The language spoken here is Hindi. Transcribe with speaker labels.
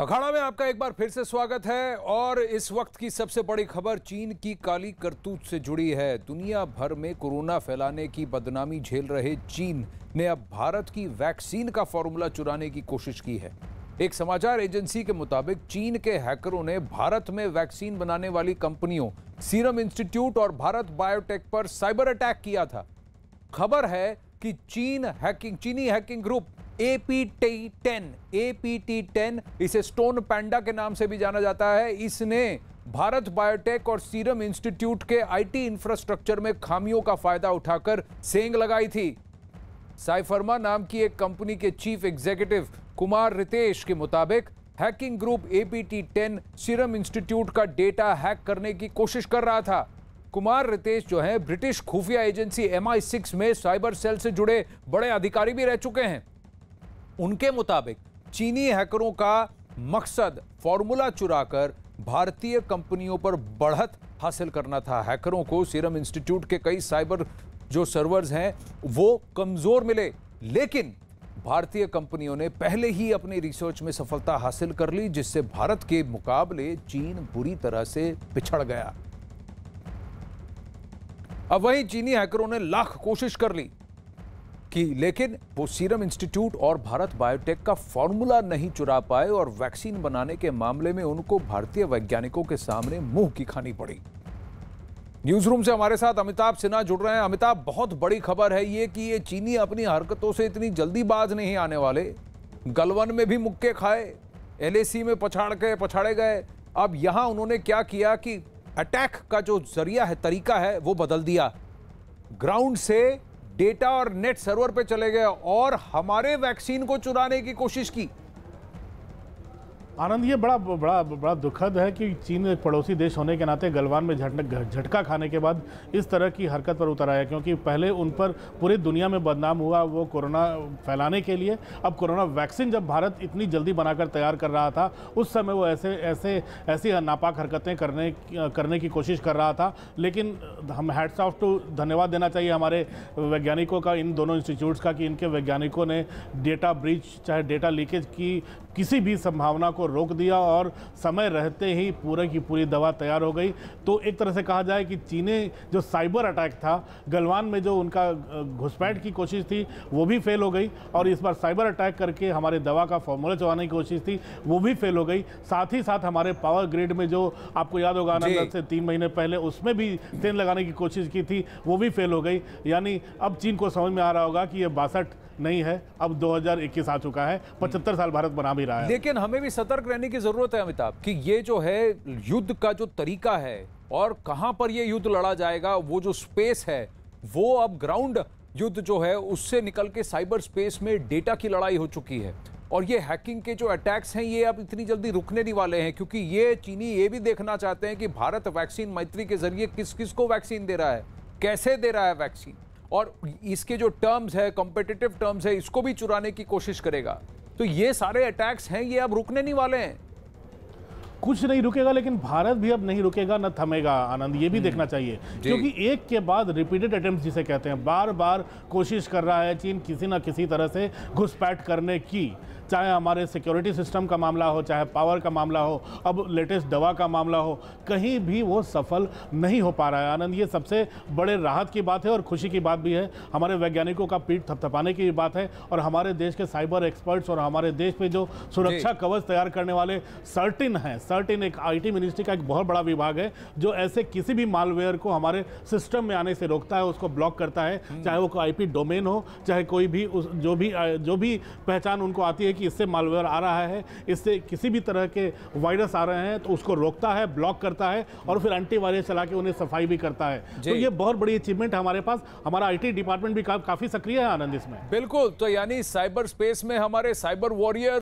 Speaker 1: अखाड़ा में आपका एक बार फिर से स्वागत है और इस वक्त की सबसे बड़ी खबर चीन की काली करतूत से जुड़ी है दुनिया भर में कोरोना फैलाने की बदनामी झेल रहे चीन ने अब भारत की वैक्सीन का फॉर्मूला चुराने की कोशिश की है एक समाचार एजेंसी के मुताबिक चीन के हैकरों ने भारत में वैक्सीन बनाने वाली कंपनियों सीरम इंस्टीट्यूट और भारत बायोटेक पर साइबर अटैक किया था खबर है कि चीन हैकिंग चीनी hacking group APT ten APT ten इसे स्टोन पैंडा के नाम से भी जाना जाता है इसने भारत बायोटेक और सीरम इंस्टीट्यूट के आईटी इंफ्रास्ट्रक्चर में खामियों का फायदा उठाकर सेंग लगाई थी साइफर्मा नाम की एक कंपनी के चीफ एग्जीक्यूटिव कुमार रितेश के मुताबिक hacking group APT ten serum institute का डेटा हैक करने की कोशिश कर रहा था कुमार रितेश जो है ब्रिटिश खुफिया एजेंसी एम में साइबर सेल से जुड़े बड़े अधिकारी भी रह चुके हैं उनके मुताबिक चीनी हैकरों का मकसद फॉर्मूला चुराकर भारतीय कंपनियों पर बढ़त हासिल करना था हैकरों को सीरम इंस्टीट्यूट के कई साइबर जो सर्वर्स हैं वो कमज़ोर मिले लेकिन भारतीय कंपनियों ने पहले ही अपनी रिसर्च में सफलता हासिल कर ली जिससे भारत के मुकाबले चीन बुरी तरह से पिछड़ गया अब वहीं चीनी हैकरों ने लाख कोशिश कर ली कि लेकिन वो सीरम इंस्टीट्यूट और भारत बायोटेक का फॉर्मूला नहीं चुरा पाए और वैक्सीन बनाने के मामले में उनको भारतीय वैज्ञानिकों के सामने मुंह की खानी पड़ी न्यूज रूम से हमारे साथ अमिताभ सिन्हा जुड़ रहे हैं अमिताभ बहुत बड़ी खबर है ये कि ये चीनी अपनी हरकतों से इतनी जल्दी बाज नहीं आने वाले गलवन में भी मुक्के खाए एलएसी में पछाड़ गए पछाड़े गए अब यहां उन्होंने क्या किया कि अटैक का जो जरिया है तरीका है वो बदल दिया ग्राउंड से डेटा और नेट सर्वर पे चले गए और हमारे वैक्सीन को चुराने की कोशिश
Speaker 2: की आनंद ये बड़ा बड़ा बड़ा दुखद है कि चीन एक पड़ोसी देश होने के नाते गलवान में झटक झटका खाने के बाद इस तरह की हरकत पर उतर आया क्योंकि पहले उन पर पूरी दुनिया में बदनाम हुआ वो कोरोना फैलाने के लिए अब कोरोना वैक्सीन जब भारत इतनी जल्दी बनाकर तैयार कर रहा था उस समय वो ऐसे ऐसे ऐसी नापाक हरकतें करने करने की कोशिश कर रहा था लेकिन हम हैड्स ऑफ टू धन्यवाद देना चाहिए हमारे वैज्ञानिकों का इन दोनों इंस्टीट्यूट्स का कि इनके वैज्ञानिकों ने डेटा ब्रीच चाहे डेटा लीकेज की किसी भी संभावना को रोक दिया और समय रहते ही पूरे की पूरी दवा तैयार हो गई तो एक तरह से कहा जाए कि चीने जो साइबर अटैक था गलवान में जो उनका घुसपैठ की कोशिश थी वो भी फेल हो गई और इस बार साइबर अटैक करके हमारे दवा का फॉर्मूला चलाने की कोशिश थी वो भी फेल हो गई साथ ही साथ हमारे पावर ग्रिड में जो आपको याद होगा आनंद से तीन महीने पहले उसमें भी तेल लगाने की कोशिश की थी वो भी फेल हो गई यानी अब चीन को समझ में आ रहा होगा कि ये बासठ नहीं है अब 2021 आ चुका है पचहत्तर साल भारत बना भी रहा है
Speaker 1: लेकिन हमें भी सतर्क रहने की जरूरत है अमिताभ कि ये जो है युद्ध का जो तरीका है और कहां पर ये युद्ध लड़ा जाएगा वो जो स्पेस है वो अब ग्राउंड युद्ध जो है उससे निकल के साइबर स्पेस में डेटा की लड़ाई हो चुकी है और ये हैकिंग के जो अटैक्स हैं ये अब इतनी जल्दी रुकने नहीं वाले हैं क्योंकि ये चीनी ये भी देखना चाहते हैं कि भारत वैक्सीन मैत्री के जरिए किस किस को वैक्सीन दे रहा है कैसे दे रहा है वैक्सीन और इसके जो टर्म्स है कॉम्पिटिटिव टर्म्स है इसको भी चुराने की कोशिश करेगा तो ये सारे अटैक्स हैं ये अब रुकने नहीं वाले हैं
Speaker 2: कुछ नहीं रुकेगा लेकिन भारत भी अब नहीं रुकेगा न थमेगा आनंद ये भी हम्म। देखना चाहिए क्योंकि एक के बाद रिपीटेड अटेम्प्ट जिसे कहते हैं बार बार कोशिश कर रहा है चीन किसी ना किसी तरह से घुसपैठ करने की चाहे हमारे सिक्योरिटी सिस्टम का मामला हो चाहे पावर का मामला हो अब लेटेस्ट दवा का मामला हो कहीं भी वो सफल नहीं हो पा रहा है आनंद ये सबसे बड़े राहत की बात है और खुशी की बात भी है हमारे वैज्ञानिकों का पीठ थपथपाने की बात है और हमारे देश के साइबर एक्सपर्ट्स और हमारे देश में जो सुरक्षा कवच तैयार करने वाले सर्टिन हैं सर्टिन एक आई मिनिस्ट्री का एक बहुत बड़ा विभाग है जो ऐसे किसी भी मालवेयर को हमारे सिस्टम में आने से रोकता है उसको ब्लॉक करता है हम्म। चाहे वो पी डोमेन हो चाहे कोई भी उस जो भी जो भी पहचान उनको आती है कि इससे मालवेयर आ रहा है इससे किसी भी तरह के वायरस आ रहे हैं तो उसको रोकता है ब्लॉक करता है और फिर एंटीवायरस चला के उन्हें सफाई भी करता है तो ये बहुत बड़ी अचीवमेंट हमारे पास हमारा आई डिपार्टमेंट भी का, काफी सक्रिय है आनंद इसमें
Speaker 1: बिल्कुल तो यानी साइबर स्पेस में हमारे साइबर वॉरियर